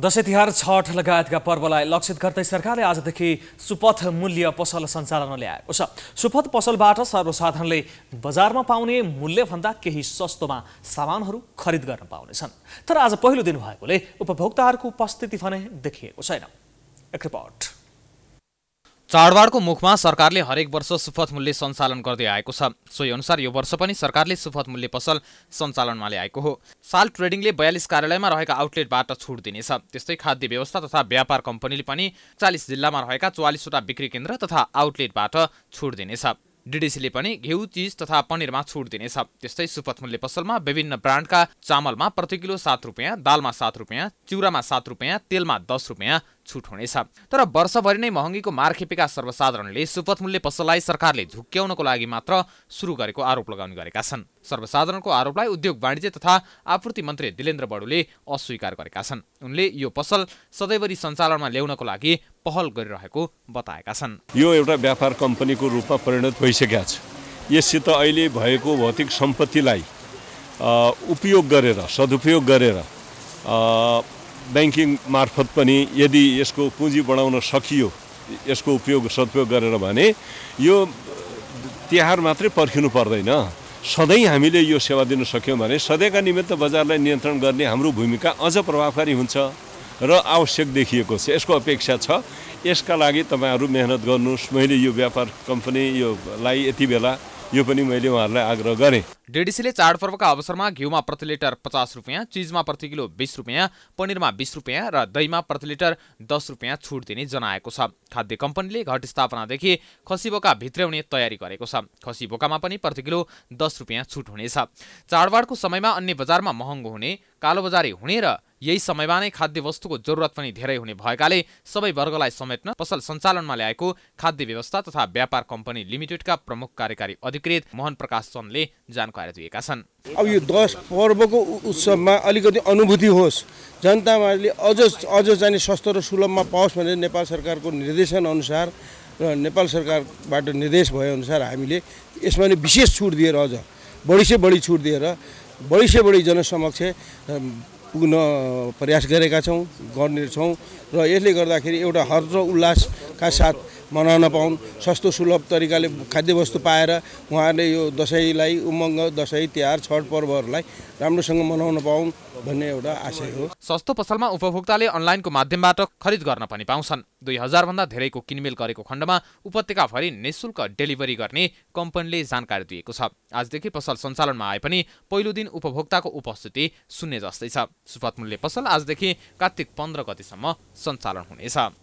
दसैँ तिहार छठ लगायतका पर्वलाई लक्षित गर्दै सरकारले आजदेखि सुपथ मूल्य पसल सञ्चालन ल्याएको छ सुपथ पसलबाट सर्वसाधारणले बजारमा पाउने मूल्यभन्दा केही सस्तोमा सामानहरू खरिद गर्न पाउनेछन् तर आज पहिलो दिन भएकोले उपभोक्ताहरूको उपस्थिति भने देखिएको छैन एक रिपोर्ट चाडबाडको मुखमा सरकारले हरेक वर्ष सुफथ मूल्य सञ्चालन गर्दै आएको छ सोही अनुसार यो वर्ष पनि सरकारले सुफथ मूल्य पसल सञ्चालनमा ल्याएको हो साल ट्रेडिङले बयालिस कार्यालयमा रहेका आउटलेटबाट छुट दिनेछ त्यस्तै खाद्य व्यवस्था तथा व्यापार कम्पनीले पनि चालिस जिल्लामा रहेका चौवालिसवटा बिक्री केन्द्र तथा आउटलेटबाट छुट दिनेछ डिडिसीले पनि घिउ चिज तथा पनिरमा छुट दिनेछ त्यस्तै सुपथ मूल्य पसलमा विभिन्न ब्रान्डका चामलमा प्रति किलो सात रुपियाँ दालमा सात रुपियाँ चिउरामा सात रुपियाँ तेलमा दस रुपियाँ छुट हुनेछ तर वर्षभरि नै महँगीको मार खेपेका सर्वसाधारणले सुपथ मूल्य पसललाई सरकारले झुक्क्याउनको लागि मात्र सुरु गरेको आरोप लगाउने गरेका छन् सर्वसाधारणको आरोपलाई उद्योग वाणिज्य तथा आपूर्ति मन्त्री दिलेन्द्र बडुले अस्वीकार गरेका छन् उनले यो पसल सधैँभरि सञ्चालनमा ल्याउनको लागि पहल गरिरहेको बताएका छन् यो एउटा व्यापार कम्पनीको रूपमा परिणत भइसकेका छ यससित अहिले भएको भौतिक सम्पत्तिलाई उपयोग गरेर सदुपयोग गरेर ब्याङ्किङ मार्फत पनि यदि यसको पुँजी बढाउन सकियो यसको उपयोग सदुपयोग गरेर भने यो तिहार मात्रै पर्खिनु पर्दैन सधैँ हामीले यो सेवा दिन सक्यौँ भने सधैँका निमित्त बजारलाई नियन्त्रण गर्ने हाम्रो भूमिका अझ प्रभावकारी हुन्छ र आवश्यक देखिएको छ यसको अपेक्षा छ यसका लागि तपाईँहरू मेहनत गर्नुहोस् मैले यो व्यापार कम्पनी योलाई यति बेला यो पनि मैले उहाँहरूलाई आग्रह गरेँ डेडिसीले चाडपर्वका अवसरमा घिउमा प्रति लिटर पचास रुपियाँ चिजमा प्रति किलो बिस रुपियाँ पनिरमा बिस रुपियाँ र दहीमा प्रति लिटर दस रुपियाँ छुट दिने जनाएको छ खाद्य कम्पनीले घट स्थापनादेखि खसी बोका भित्राउने तयारी गरेको छ खसी बोकामा पनि प्रति किलो दस रुपियाँ छुट हुनेछ चाडबाडको समयमा अन्य बजारमा महँगो हुने कालोबजारी हुने र यही समयमा नै खाद्य वस्तुको जरुरत पनि धेरै हुने भएकाले सबै वर्गलाई समेट्न पसल सञ्चालनमा ल्याएको खाद्य व्यवस्था तथा व्यापार कम्पनी लिमिटेडका प्रमुख कार्यकारी अधिकृत मोहन प्रकाश चन्दले जानकारी दिएका छन् अब यो दस पर्वको उत्सवमा अलिकति अनुभूति होस् जनतामाले अझ अझ जाने सस्तो र सुलभमा पाओस् भनेर नेपाल सरकारको निर्देशन अनुसार र नेपाल सरकारबाट निर्देश भएअनुसार हामीले यसमा नै विशेष छुट दिएर अझ बढी से बढी छुट दिएर बढी से बढी जनसमक्ष पुग्न प्रयास गरेका छौँ गर्नेछौँ र यसले गर्दाखेरि एउटा हर्ष उल्लासका साथ मनाउन पाउन् सस्तो सुलभ तरिकाले खाद्यवस्तु पाएर उहाँहरूले यो दसैँलाई उमङ्ग दसैँ तिहार छठ पर्वहरूलाई राम्रोसँग मनाउन पाउन् भन्ने एउटा आशय हो सस्तो पसलमा उपभोक्ताले अनलाइनको माध्यमबाट खरिद गर्न पनि पाउँछन् दुई हजारभन्दा धेरैको किनमेल गरेको खण्डमा उपत्यकाभरि निशुल्क डेलिभरी गर्ने कम्पनीले जानकारी दिएको छ आजदेखि पसल सञ्चालनमा आए पनि पहिलो दिन उपभोक्ताको उपस्थिति शून्य जस्तै छ सुपथ मूल्य पसल आजदेखि कार्तिक पन्ध्र गतिसम्म सञ्चालन हुनेछ